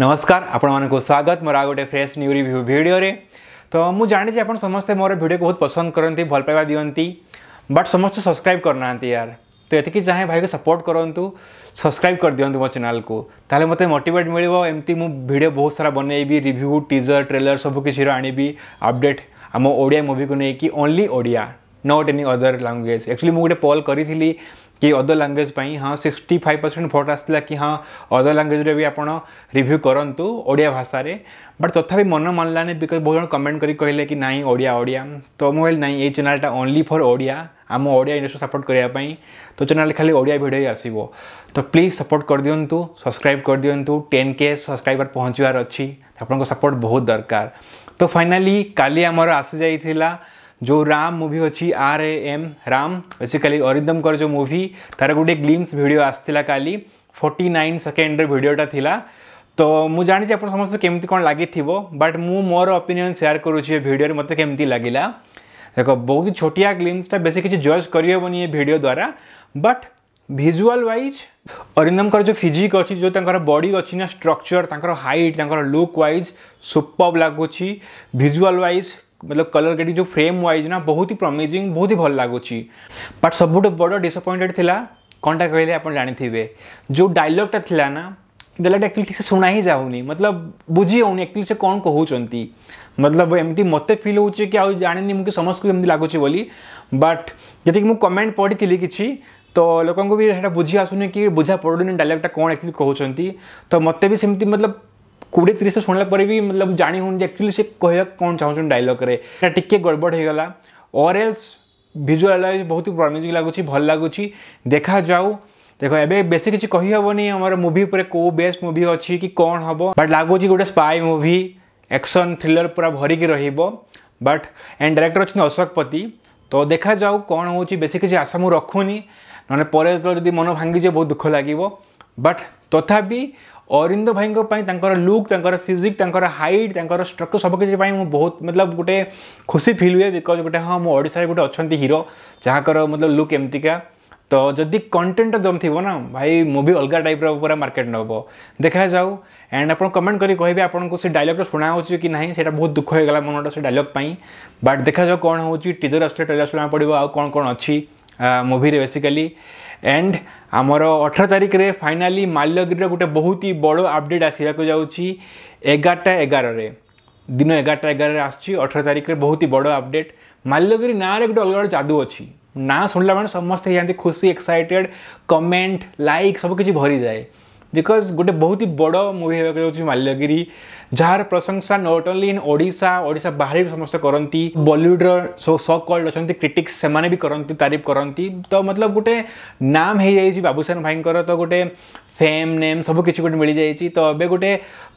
नमस्कार आपण मैं स्वागत मोर आ गोटे फ्रेश न्यू रिव्यू भिडियो तो मुझे जानी आप समस्ते मोर भिडियो बहुत पसंद करते भल पाइबा दिखती बट समस्त सब्सक्राइब करना यार तो ये चाहे भाई को सपोर्ट करूँ सब्सक्राइब कर दिखाँ मो चेल को तेल मतलब मोटेट मिल एमती भिडियो बहुत सारा बनइबी रिव्यू टीजर ट्रेलर सबकि आनबी अपडेट आम ओडिया मुवी को लेकिन only Odia not any other language actually मुझे गोटे पल करी कि अदर लांगुएज हाँ सिक्सटी फाइव परसेंट भोट आसला कि हाँ अदर लांगुएज भी आप रिव्यू करूँ ओडिया भाषा बट तथा मन मन मानलानि बिकज बहुत जन कमेंट करी कहले कि ना ओडिया ओडिया तो मुझे ना ये चैनलटा ओनली फर ओडिया आम ओडिया इंडस्ट्री सपोर्ट करने तो चैनल खाली ओडिया भिड ही आसो तो प्लीज सपोर्ट कर दिवत सब्सक्राइब कर दिंतु टेन के सब्सक्राइबर पहुँचवार अच्छी आप सपोर्ट बहुत दरकार तो फाइनाली काली आमर आसी जाइला जो राम मुवि अच्छी R A M Ram basically Arindam कर जो मुवि तार गोटे ग्लीम्स भिड आसाला का फोर्टी नाइन सेकेंड भिडटा थी तो मुझे जानी आप समस्त केमी कौन लगे थी बट मु मोर ओपिनियन सेयार करुच्छे भिडियो मत के लगे देख बहुत छोटिया ग्लीमसटा बेस किसी जज करहबन ये द्वारा बट भिजुआल व्वज अरिंदम जो फिजिक अच्छी जो तरह बॉडी अच्छी स्ट्रक्चर तरह हाइट तरह लुक वाइज सुपर लगुच्छी भिजुआल वाइज मतलब कलर ग्रेडिंग जो फ्रेम वाइज ना बहुत ही प्रमिजिंग बहुत ही भल लगुच बट सब बड़ डिसअपॉइंटेड थी कौनटा कहले आप जानी जो डायलगटा थी ना डायलगटा एक्चुअली ठीक से शुणा ही जाऊनी मतलब बुझी होनी एक्चुअली से कौन कहते मतलब एमती मत फिल हो कि आज जानी मुझे समस्त को लगुच बोली बट जी मुझे कमेंट पढ़ी थी कि तो लोक भी बुझी आसुनी कि बुझा पड़ूनी डायलगटा कौन एक्चुअली कहते तो मत भी सेमती मतलब କୋଡ଼ିଏ ତିରିଶଟା ଶୁଣିଲା ପରେ ବି ମତଲବ ଜାଣି ହେଉନି ଯେ ଆକ୍ଚୁଆଲି ସେ କହିବାକୁ କ'ଣ ଚାହୁଁଛନ୍ତି ଡାଇଲଗ୍ରେ ଏଇଟା ଟିକେ ଗଡ଼ବଡ଼ ହେଇଗଲା ଅର୍ ଏଲ୍ସ ଭିଜୁଆଲାଇଜ୍ ବହୁତ ପ୍ରମିଜିଂ ଲାଗୁଛି ଭଲ ଲାଗୁଛି ଦେଖାଯାଉ ଦେଖ ଏବେ ବେଶୀ କିଛି କହିହେବନି ଆମର ମୁଭି ଉପରେ କେଉଁ ବେଷ୍ଟ ମୁଭି ଅଛି କି କ'ଣ ହେବ ବଟ୍ ଲାଗୁଛି ଗୋଟେ ସ୍ପାଏ ମୁଭି ଆକ୍ସନ୍ ଥ୍ରିଲର୍ ପୁରା ଭରିକି ରହିବ ବଟ୍ ଏଣ୍ଡ ଡାଇରେକ୍ଟର ଅଛନ୍ତି ଅଶୋକ ପତି ତ ଦେଖାଯାଉ କ'ଣ ହେଉଛି ବେଶୀ କିଛି ଆଶା ମୁଁ ରଖୁନି ନହେଲେ ପରେ ଯେତେବେଳେ ଯଦି ମନ ଭାଙ୍ଗିଯିବ ବହୁତ ଦୁଃଖ ଲାଗିବ ବଟ୍ তথাপি অরিন্দ ভাই গপাই তংকর লুক তংকর ফিজিক তংকর হাইট তংকর স্ট্রাকচার সবকে পাই ম বহুত মতলব গটে খুশি ফিল হ বিকেজ গটে হাম ওডিশা গটে অছন্তি হিরো যা কর মতলব লুক এমতিকা তো যদি কন্টেন্ট জম থিব না ভাই মুভি অলগা টাইপ পড়া মার্কেট ন হব দেখা যাও এন্ড আপন কমেন্ট করি কইবি আপন কো সেই ডায়লগ শোনা হচি কি নাই সেটা বহুত দুঃখ হ গলা মনটা সেই ডায়লগ পাই বাট দেখা যাও কোন হচি টিজার আসতে পড়িব আর কোন কোন আচি মুভি রে বেসিক্যালি এন্ড আমার অঠর তারিখে ফাইনালি মাল্যগিরির গোটে বহুত হি বড় আপডেট আসবাক যাচ্ছি এগারটা এগারে দিন এগারটা এগারে আসছি অঠর তারিখে বহুত হি বড় আপডেট মাল্যগিরি নাঁরে গোটে অলগা জাদু অছি না শুণিলা মানে সমস্তে যাতে খুশি এক্সাইটেড কমেন্ট লাইক সবকিছু ভরি যায় ବିକଜ୍ ଗୋଟେ ବହୁତ ହି ବଡ଼ ମୁଭି ହେବାକୁ ଯାଉଛି ମାଲ୍ୟଗିରି ଯାହାର ପ୍ରଶଂସା not only in Odisha Odisha ବାହାରେ ବି ସମସ୍ତେ କରନ୍ତି ବଲିଉଡ଼ର ସକ୍ କଲ୍ଡ ଅଛନ୍ତି କ୍ରିଟିକ୍ସ ସେମାନେ ବି କରନ୍ତି ତାରିଫ କରନ୍ତି ତ ମତଲବ ଗୋଟେ ନାମ ହେଇଯାଇଛି ବାବୁସାନ ଭାଇଙ୍କର ତ ଗୋଟେ ଫେମ୍ ନେମ୍ ସବୁ କିଛି ଗୋଟେ ମିଳିଯାଇଛି ତ ଏବେ ଗୋଟେ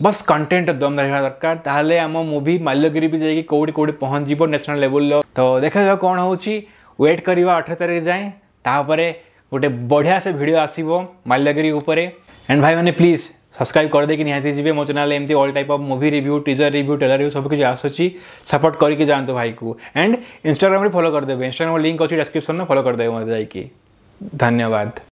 ବସ୍ କଣ୍ଟେଣ୍ଟ ଦମ ରହିବା ଦରକାର ତାହେଲେ ଆମ ମୁଭି ମାଲ୍ୟଗିରି ବି ଯାଇକି କେଉଁଠି କେଉଁଠି ପହଞ୍ଚିବ ନ୍ୟାସନାଲ୍ ଲେବୁଲ୍ର ତ ଦେଖାଯାଉ କ'ଣ ହେଉଛି ୱେଟ୍ କରିବା ଅଠର ତାରିଖ ଯାଏଁ ତାପରେ ଗୋଟେ ବଢ଼ିଆ ସେ ଭିଡ଼ିଓ ଆସିବ ମାଲ୍ୟଗିରି ଉପରେ एंड भाई मैंने प्लीज ସବସ୍କ୍ରାଇବ୍ କରିଦେଇକି ନିହାତି ଯିବେ ମୋ ଚ୍ୟାନେଲ୍ ଏମିତି all type of movie review teaser review trailer review ସବୁ କିଛି ଆସୁଛି ସପୋର୍ଟ କରିକି ଯାଆନ୍ତୁ ଭାଇକୁ ଆଣ୍ଡ ଇନଷ୍ଟାଗ୍ରାମରେ ଫଲୋ କରିଦେବେ ଇନଷ୍ଟାଗ୍ରାମ ଲିଙ୍କ୍ ଅଛି ଡେସ୍କ୍ରିପ୍ସନ୍ରେ ଫଲୋ କରିଦେବେ ମୋତେ ଯାଇକି ଧନ୍ୟବାଦ